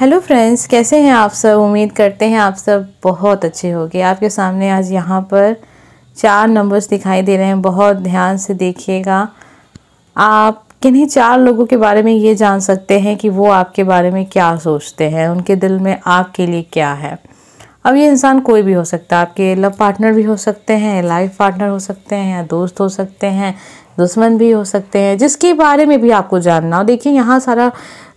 hello friends कैसे हैं आप सब उम्मीद करते हैं आप सब बहुत अच्छे होंगे आपके सामने आज यहाँ पर चार नंबर्स दिखाई दे रहे हैं बहुत ध्यान से देखिएगा आप किन्हीं चार लोगों के बारे में ये जान सकते हैं कि वो आपके बारे में क्या सोचते हैं उनके दिल में आपके लिए क्या है अब ये इंसान कोई भी हो सकता है आपके लव पार्टनर भी हो सकते हैं लाइफ पार्टनर हो सकते हैं या दोस्त हो सकते हैं दुश्मन भी हो सकते हैं जिसके बारे में भी आपको जानना हो देखिए यहाँ सारा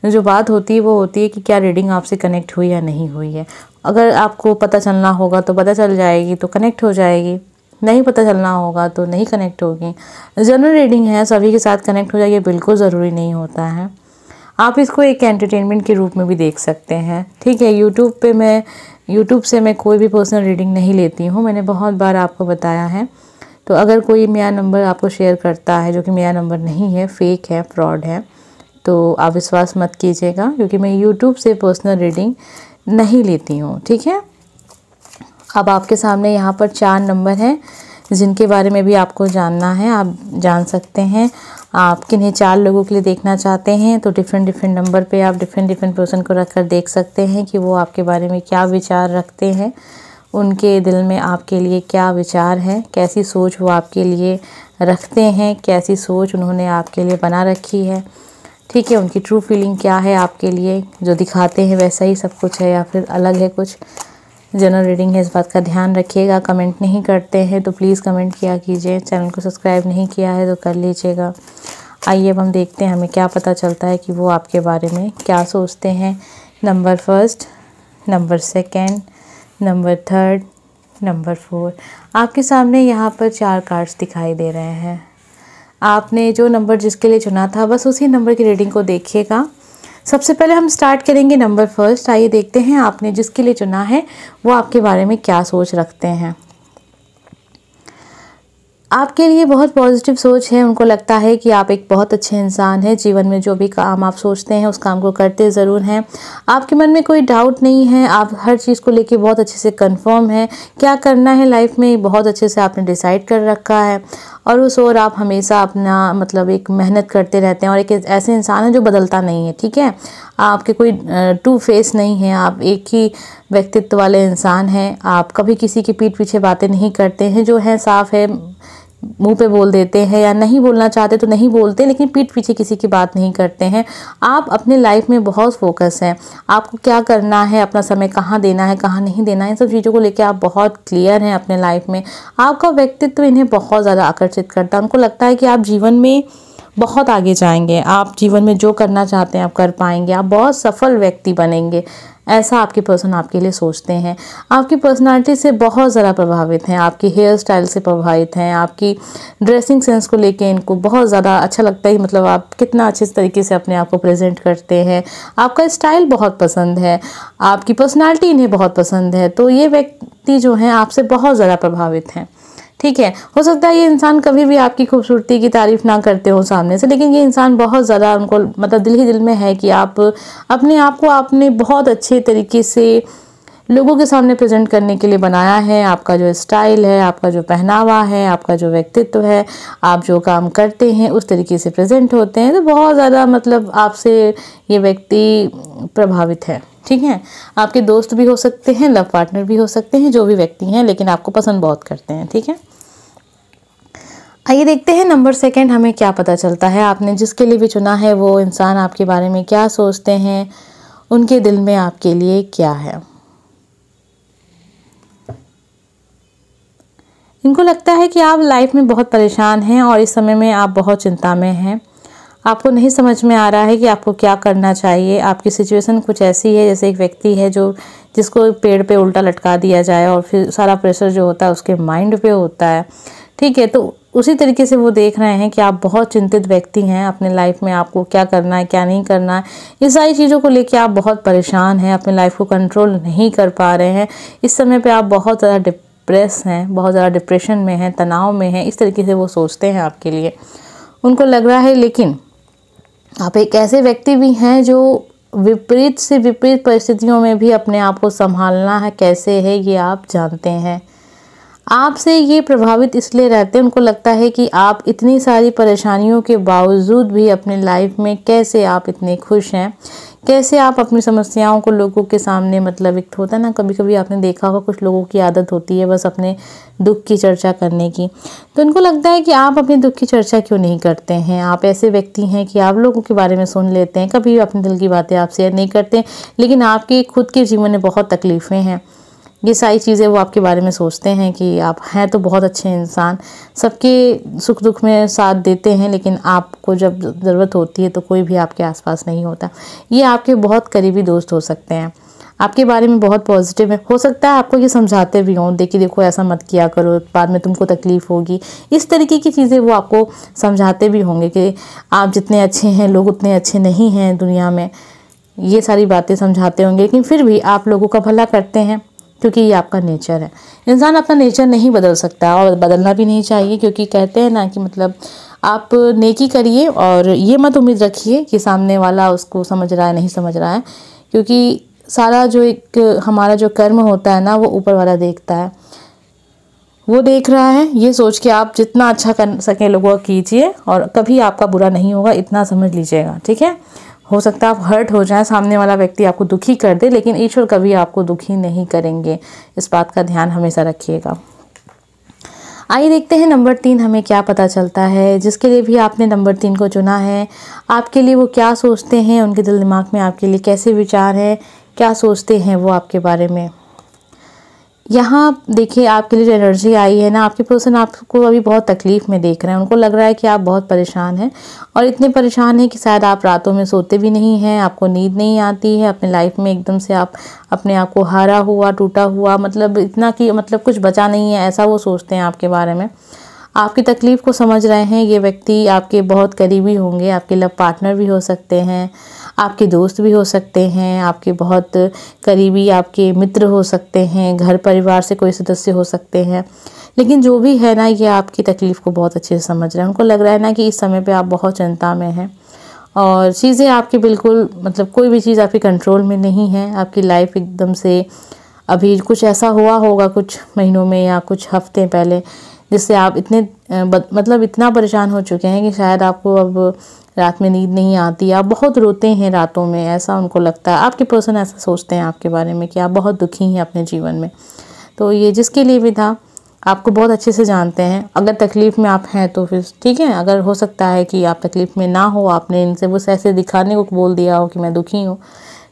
जो बात होती है वो होती है कि क्या रीडिंग आपसे कनेक्ट हुई या नहीं हुई है अगर आपको पता चलना होगा तो पता चल जाएगी तो कनेक्ट हो जाएगी नहीं पता चलना होगा तो नहीं कनेक्ट होगी जनरल रीडिंग है सभी के साथ कनेक्ट हो जाएगी बिल्कुल ज़रूरी नहीं होता है आप इसको एक एंटरटेनमेंट के रूप में भी देख सकते हैं ठीक है यूट्यूब पे मैं यूट्यूब से मैं कोई भी पर्सनल रीडिंग नहीं लेती हूँ मैंने बहुत बार आपको बताया है तो अगर कोई मेरा नंबर आपको शेयर करता है जो कि मेरा नंबर नहीं है फेक है फ्रॉड है तो आप विश्वास मत कीजिएगा क्योंकि मैं यूट्यूब से पर्सनल रीडिंग नहीं लेती हूँ ठीक है अब आपके सामने यहाँ पर चार नंबर हैं जिनके बारे में भी आपको जानना है आप जान सकते हैं आप किन्हीं चार लोगों के लिए देखना चाहते हैं तो डिफरेंट डिफरेंट नंबर पे आप डिफरेंट डिफरेंट पर्सन को रख कर देख सकते हैं कि वो आपके बारे में क्या विचार रखते हैं उनके दिल में आपके लिए क्या विचार है कैसी सोच वो आपके लिए रखते हैं कैसी सोच उन्होंने आपके लिए बना रखी है ठीक है उनकी ट्रू फीलिंग क्या है आपके लिए जो दिखाते हैं वैसा ही सब कुछ है या फिर अलग है कुछ जनरल रीडिंग है इस बात का ध्यान रखिएगा कमेंट नहीं करते हैं तो प्लीज़ कमेंट किया कीजिए चैनल को सब्सक्राइब नहीं किया है तो कर लीजिएगा आइए अब हम देखते हैं हमें क्या पता चलता है कि वो आपके बारे में क्या सोचते हैं number first number second number third number four आपके सामने यहाँ पर चार कार्ड्स दिखाई दे रहे हैं आपने जो नंबर जिसके लिए चुना था बस उसी नंबर की रीडिंग को देखिएगा सबसे पहले हम स्टार्ट करेंगे नंबर फर्स्ट आइए देखते हैं आपने जिसके लिए चुना है वो आपके बारे में क्या सोच रखते हैं आपके लिए बहुत पॉजिटिव सोच है उनको लगता है कि आप एक बहुत अच्छे इंसान हैं जीवन में जो भी काम आप सोचते हैं उस काम को करते ज़रूर हैं आपके मन में कोई डाउट नहीं है आप हर चीज़ को लेके बहुत अच्छे से कंफर्म हैं क्या करना है लाइफ में बहुत अच्छे से आपने डिसाइड कर रखा है और उस और आप हमेशा अपना मतलब एक मेहनत करते रहते हैं और एक ऐसे इंसान हैं जो बदलता नहीं है ठीक है आपके कोई टू फेस नहीं है आप एक ही व्यक्तित्व वाले इंसान हैं आप कभी किसी के पीठ पीछे बातें नहीं करते हैं जो हैं साफ है मुंह पे बोल देते हैं या नहीं बोलना चाहते तो नहीं बोलते लेकिन पीठ पीछे किसी की बात नहीं करते हैं आप अपने लाइफ में बहुत फोकस हैं आपको क्या करना है अपना समय कहाँ देना है कहाँ नहीं देना है इन सब चीज़ों को लेकर आप बहुत क्लियर हैं अपने लाइफ में आपका व्यक्तित्व इन्हें बहुत ज़्यादा आकर्षित करता है उनको लगता है कि आप जीवन में बहुत आगे जाएंगे आप जीवन में जो करना चाहते हैं आप कर पाएंगे आप बहुत सफल व्यक्ति बनेंगे ऐसा आपकी पर्सन आपके लिए सोचते हैं आपकी पर्सनालिटी से बहुत ज़्यादा प्रभावित हैं आपकी हेयर स्टाइल से प्रभावित हैं आपकी ड्रेसिंग सेंस को लेके इनको बहुत ज़्यादा अच्छा लगता है मतलब आप कितना अच्छे तरीके से अपने आप को प्रेजेंट करते हैं आपका स्टाइल बहुत पसंद है आपकी पर्सनैलिटी इन्हें बहुत पसंद है तो ये व्यक्ति जो हैं आपसे बहुत ज़्यादा प्रभावित हैं ठीक है हो सकता है ये इंसान कभी भी आपकी खूबसूरती की तारीफ ना करते हो सामने से लेकिन ये इंसान बहुत ज़्यादा उनको मतलब दिल ही दिल में है कि आप अपने आप को आपने बहुत अच्छे तरीके से लोगों के सामने प्रेजेंट करने के लिए बनाया है आपका जो स्टाइल है आपका जो पहनावा है आपका जो व्यक्तित्व है आप जो काम करते हैं उस तरीके से प्रेजेंट होते हैं तो बहुत ज़्यादा मतलब आपसे ये व्यक्ति प्रभावित है ठीक है आपके दोस्त भी हो सकते हैं लव पार्टनर भी हो सकते हैं जो भी व्यक्ति हैं लेकिन आपको पसंद बहुत करते हैं ठीक है आइए देखते हैं नंबर सेकंड हमें क्या पता चलता है आपने जिसके लिए भी चुना है वो इंसान आपके बारे में क्या सोचते हैं उनके दिल में आपके लिए क्या है इनको लगता है कि आप लाइफ में बहुत परेशान हैं और इस समय में आप बहुत चिंता में हैं आपको नहीं समझ में आ रहा है कि आपको क्या करना चाहिए आपकी सिचुएशन कुछ ऐसी है जैसे एक व्यक्ति है जो जिसको पेड़ पे उल्टा लटका दिया जाए और फिर सारा प्रेशर जो होता है उसके माइंड पे होता है ठीक है तो उसी तरीके से वो देख रहे हैं कि आप बहुत चिंतित व्यक्ति हैं अपने लाइफ में आपको क्या करना है क्या नहीं करना है ये सारी चीज़ों को लेके आप बहुत परेशान हैं अपने लाइफ को कंट्रोल नहीं कर पा रहे हैं इस समय पे आप बहुत ज़्यादा डिप्रेस हैं बहुत ज़्यादा डिप्रेशन में हैं तनाव में हैं इस तरीके से वो सोचते हैं आपके लिए उनको लग रहा है लेकिन आप एक ऐसे व्यक्ति भी हैं जो विपरीत से विपरीत परिस्थितियों में भी अपने आप को संभालना है कैसे है ये आप जानते हैं आपसे ये प्रभावित इसलिए रहते हैं उनको लगता है कि आप इतनी सारी परेशानियों के बावजूद भी अपने लाइफ में कैसे आप इतने खुश हैं कैसे आप अपनी समस्याओं को लोगों के सामने मतलब एक होता है ना कभी कभी आपने देखा होगा कुछ लोगों की आदत होती है बस अपने दुख की चर्चा करने की तो इनको लगता है कि आप अपने दुख की चर्चा क्यों नहीं करते हैं आप ऐसे व्यक्ति हैं कि आप लोगों के बारे में सुन लेते हैं कभी अपने दिल की बातें आप शेयर नहीं करते लेकिन आपके खुद के जीवन में बहुत तकलीफ़ें हैं ये सारी चीज़ें वो आपके बारे में सोचते हैं कि आप हैं तो बहुत अच्छे इंसान सबके सुख दुख में साथ देते हैं लेकिन आपको जब ज़रूरत होती है तो कोई भी आपके आसपास नहीं होता ये आपके बहुत करीबी दोस्त हो सकते हैं आपके बारे में बहुत पॉजिटिव है हो सकता है आपको ये समझाते भी हों देखिए देखो ऐसा मत किया करो बाद में तुमको तकलीफ़ होगी इस तरीके की चीज़ें वो आपको समझाते भी होंगे कि आप जितने अच्छे हैं लोग उतने अच्छे नहीं हैं दुनिया में ये सारी बातें समझाते होंगे लेकिन फिर भी आप लोगों का भला करते हैं क्योंकि ये आपका नेचर है इंसान अपना नेचर नहीं बदल सकता और बदलना भी नहीं चाहिए क्योंकि कहते हैं ना कि मतलब आप नेकी करिए और ये मत उम्मीद रखिए कि सामने वाला उसको समझ रहा है नहीं समझ रहा है क्योंकि सारा जो एक हमारा जो कर्म होता है ना वो ऊपर वाला देखता है वो देख रहा है ये सोच के आप जितना अच्छा कर सकें लोगों कीजिए और कभी आपका बुरा नहीं होगा इतना समझ लीजिएगा ठीक है हो सकता है आप हर्ट हो जाएं सामने वाला व्यक्ति आपको दुखी कर दे लेकिन ईश्वर कभी आपको दुखी नहीं करेंगे इस बात का ध्यान हमेशा रखिएगा आइए देखते हैं नंबर तीन हमें क्या पता चलता है जिसके लिए भी आपने नंबर तीन को चुना है आपके लिए वो क्या सोचते हैं उनके दिल दिमाग में आपके लिए कैसे विचार हैं क्या सोचते हैं वो आपके बारे में यहाँ देखिए आपके लिए जो एनर्जी आई है ना आपके पर्सन आपको अभी बहुत तकलीफ़ में देख रहे हैं उनको लग रहा है कि आप बहुत परेशान हैं और इतने परेशान हैं कि शायद आप रातों में सोते भी नहीं हैं आपको नींद नहीं आती है अपने लाइफ में एकदम से आप अपने आप को हारा हुआ टूटा हुआ मतलब इतना कि मतलब कुछ बचा नहीं है ऐसा वो सोचते हैं आपके बारे में आपकी तकलीफ़ को समझ रहे हैं ये व्यक्ति आपके बहुत करीबी होंगे आपके लव पार्टनर भी हो सकते हैं आपके दोस्त भी हो सकते हैं आपके बहुत करीबी आपके मित्र हो सकते हैं घर परिवार से कोई सदस्य हो सकते हैं लेकिन जो भी है ना ये आपकी तकलीफ़ को बहुत अच्छे से समझ रहे हैं उनको लग रहा है ना कि इस समय पे आप बहुत चिंता में हैं और चीज़ें आपकी बिल्कुल मतलब कोई भी चीज़ आपके कंट्रोल में नहीं है आपकी लाइफ एकदम से अभी कुछ ऐसा हुआ होगा कुछ महीनों में या कुछ हफ्ते पहले जिससे आप इतने मतलब इतना परेशान हो चुके हैं कि शायद आपको अब रात में नींद नहीं आती आप बहुत रोते हैं रातों में ऐसा उनको लगता है आपके पर्सन ऐसा सोचते हैं आपके बारे में कि आप बहुत दुखी हैं अपने जीवन में तो ये जिसके लिए भी था आपको बहुत अच्छे से जानते हैं अगर तकलीफ़ में आप हैं तो फिर ठीक है अगर हो सकता है कि आप तकलीफ़ में ना हो आपने इनसे बस ऐसे दिखाने को बोल दिया हो कि मैं दुखी हूँ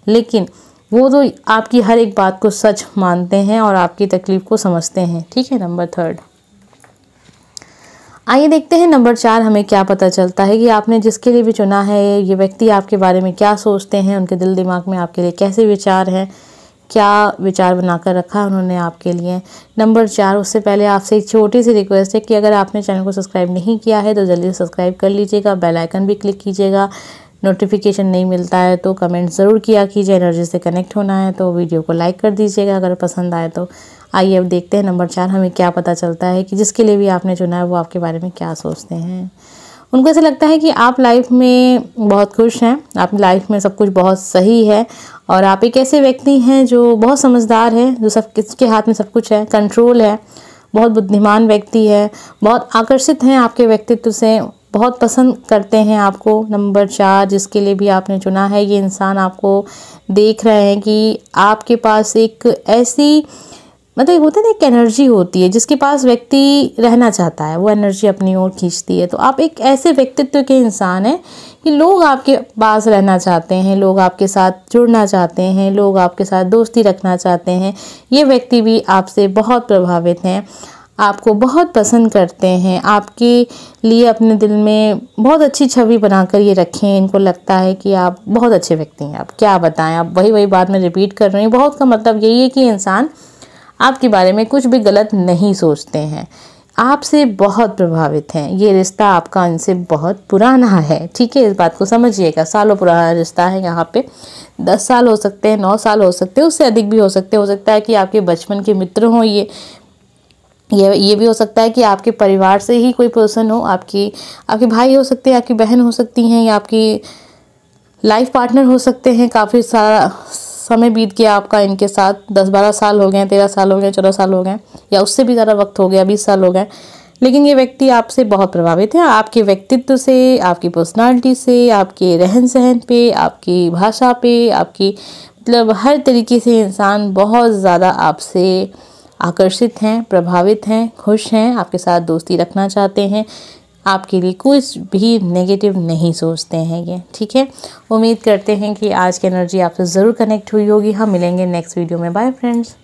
लेकिन वो तो आपकी हर एक बात को सच मानते हैं और आपकी तकलीफ़ को समझते हैं ठीक है नंबर थर्ड आइए देखते हैं नंबर चार हमें क्या पता चलता है कि आपने जिसके लिए भी चुना है ये व्यक्ति आपके बारे में क्या सोचते हैं उनके दिल दिमाग में आपके लिए कैसे विचार हैं क्या विचार बनाकर रखा है उन्होंने आपके लिए नंबर चार उससे पहले आपसे एक छोटी सी रिक्वेस्ट है कि अगर आपने चैनल को सब्सक्राइब नहीं किया है तो जल्दी सब्सक्राइब कर लीजिएगा बेल आइकन भी क्लिक कीजिएगा नोटिफिकेशन नहीं मिलता है तो कमेंट ज़रूर किया कीजिए एनर्जी से कनेक्ट होना है तो वीडियो को लाइक कर दीजिएगा अगर पसंद आए तो आइए अब देखते हैं नंबर चार हमें क्या पता चलता है कि जिसके लिए भी आपने चुना है वो आपके बारे में क्या सोचते हैं उनको ऐसा लगता है कि आप लाइफ में बहुत खुश हैं आप लाइफ में सब कुछ बहुत सही है और आप एक ऐसे व्यक्ति हैं जो बहुत समझदार हैं जो सब किसके हाथ में सब कुछ है कंट्रोल है बहुत बुद्धिमान व्यक्ति है बहुत आकर्षित हैं आपके व्यक्तित्व से बहुत पसंद करते हैं आपको नंबर चार जिसके लिए भी आपने चुना है ये इंसान आपको देख रहे हैं कि आपके पास एक ऐसी मतलब होता है ना एक एनर्जी होती है जिसके पास व्यक्ति रहना चाहता है वो एनर्जी अपनी ओर खींचती है तो आप एक ऐसे व्यक्तित्व के इंसान हैं कि लोग आपके पास रहना चाहते हैं लोग आपके साथ जुड़ना चाहते हैं लोग आपके साथ दोस्ती रखना चाहते हैं ये व्यक्ति भी आपसे बहुत प्रभावित हैं आपको बहुत पसंद करते हैं आपके लिए अपने दिल में बहुत अच्छी छवि बनाकर ये रखें इनको लगता है कि आप बहुत अच्छे व्यक्ति हैं आप क्या बताएं आप वही वही बात मैं रिपीट कर रही हूँ बहुत का मतलब यही है कि इंसान आपके बारे में कुछ भी गलत नहीं सोचते हैं आपसे बहुत प्रभावित हैं ये रिश्ता आपका इनसे बहुत पुराना है ठीक है इस बात को समझिएगा सालों पुराना रिश्ता है यहाँ पे दस साल हो सकते हैं नौ साल हो सकते हैं उससे अधिक भी हो सकते हो सकता है कि आपके बचपन के मित्र हों ये ये ये भी हो सकता है कि आपके परिवार से ही कोई पर्सन हो आपकी आपके भाई हो सकते हैं आपकी बहन हो सकती हैं या आपकी लाइफ पार्टनर हो सकते हैं काफ़ी सारा समय बीत गया आपका इनके साथ दस बारह साल हो गए तेरह साल हो गए चौदह साल हो गए या उससे भी ज़्यादा वक्त हो गया बीस साल हो गए लेकिन ये व्यक्ति आपसे बहुत प्रभावित है आपके व्यक्तित्व से आपकी पर्सनालिटी से आपके रहन सहन पे आपकी भाषा पे आपकी मतलब हर तरीके से इंसान बहुत ज़्यादा आपसे आकर्षित हैं प्रभावित हैं खुश हैं आपके साथ दोस्ती रखना चाहते हैं आपके लिए कुछ भी नेगेटिव नहीं सोचते हैं ये ठीक है उम्मीद करते हैं कि आज की एनर्जी आपसे ज़रूर कनेक्ट हुई होगी हम मिलेंगे नेक्स्ट वीडियो में बाय फ्रेंड्स